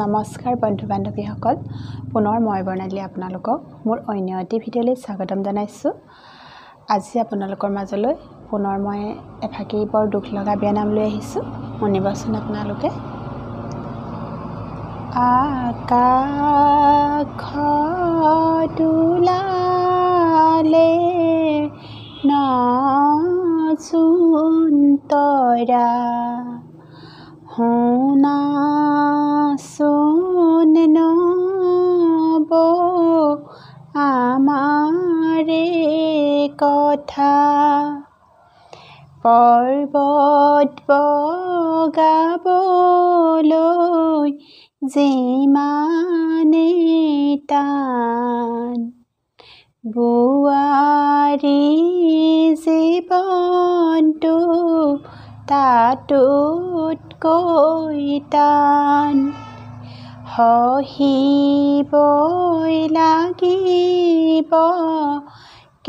নমস্কাৰ বন্ধু বান্ধৱীসকল পুনৰ মই বৰ্ণালী আপোনালোকক মোৰ অন্য এটি ভিডিঅ'লৈ স্বাগতম জনাইছোঁ আজি আপোনালোকৰ মাজলৈ পুনৰ মই এফাকি বৰ দুখ লগা বিয়া নাম লৈ আহিছোঁ শুনিবচোন আপোনালোকে আকাশ পৰ্বত বগাবলৈ যিমানে টান বোৱাৰী জীৱনটো তাতোতকৈ টান সহিবই লাগিব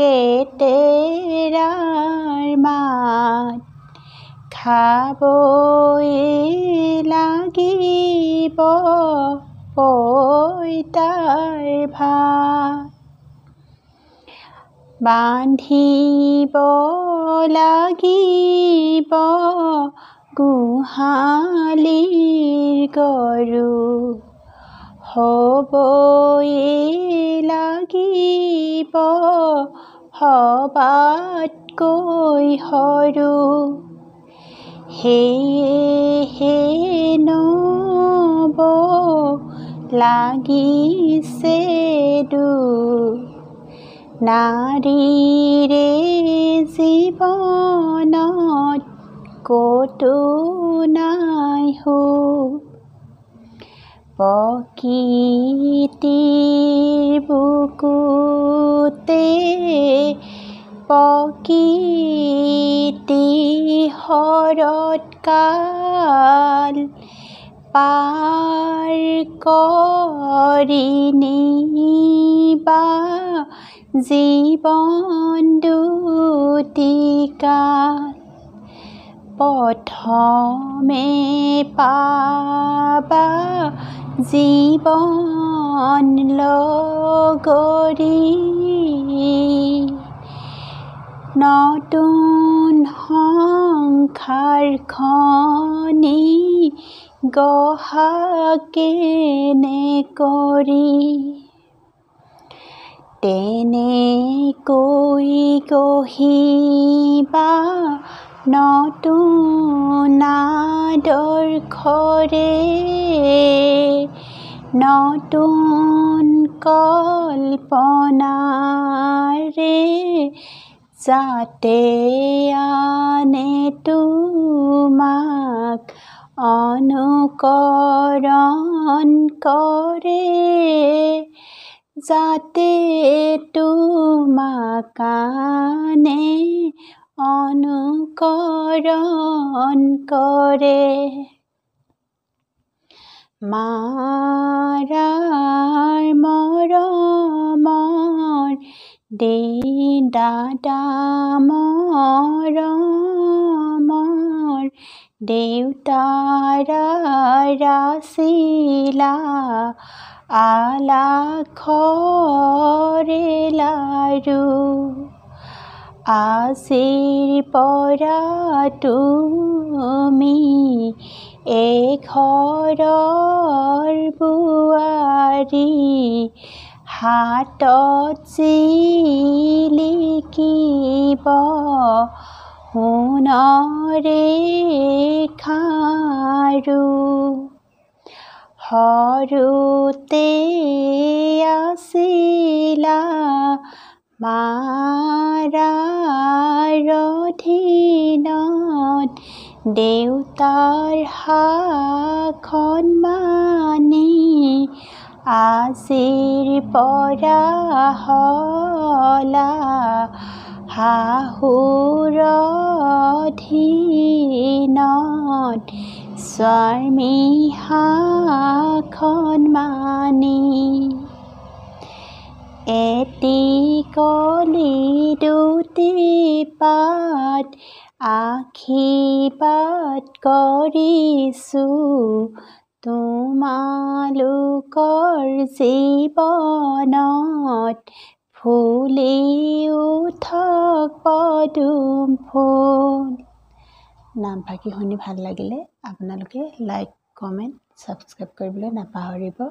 কেতেৰা মা খাব লাগিব পইতাই ভা বান্ধিব লাগিব গোহালিৰ গৰু হ'বই লাগিব সবাতকৈ সৰু সেয়েহে নব লাগিছে দু নাৰীৰে জীৱনত ক'তো নাই হো প্ৰকৃতিৰ বুকুতে প্ৰকৃতিৰ শৰৎকাল পাৰ কৰিবা জীৱন দুটিকাল পথমে পাবা জীৱন লগৰি নতুন হয় সংসার খনি গহাকে নে তেনে তেনেকৈ গহিবা নতুন আদৰ্শৰে নতুন কল্পনাৰে যাতে আনে তোমাক অনুকৰণ কৰে যাতে তোমাক আনে অনুকৰণ কৰে মাৰ মৰ দে দাদা মৰমৰ দেউতাৰাচিলা আলাখৰে লাৰু আজিৰ পৰা তুমি এঘৰৰ বোৱাৰী হাতত জিলিকিব সোণৰে খাৰু সৰুতে আছিলা মাৰধীন দেউতাৰ হাখন মানি আজিৰ পৰা হলা স্বামী স্বামীহাখন মানি এটি কলি দুটি পাত আশীৰ্বাদ কৰিছোঁ তোমালোকৰ জীৱনত ফুলি উঠক পদুম ফুল নামফাকি শুনি ভাল লাগিলে আপোনালোকে লাইক কমেণ্ট ছাবস্ক্ৰাইব কৰিবলৈ নাপাহৰিব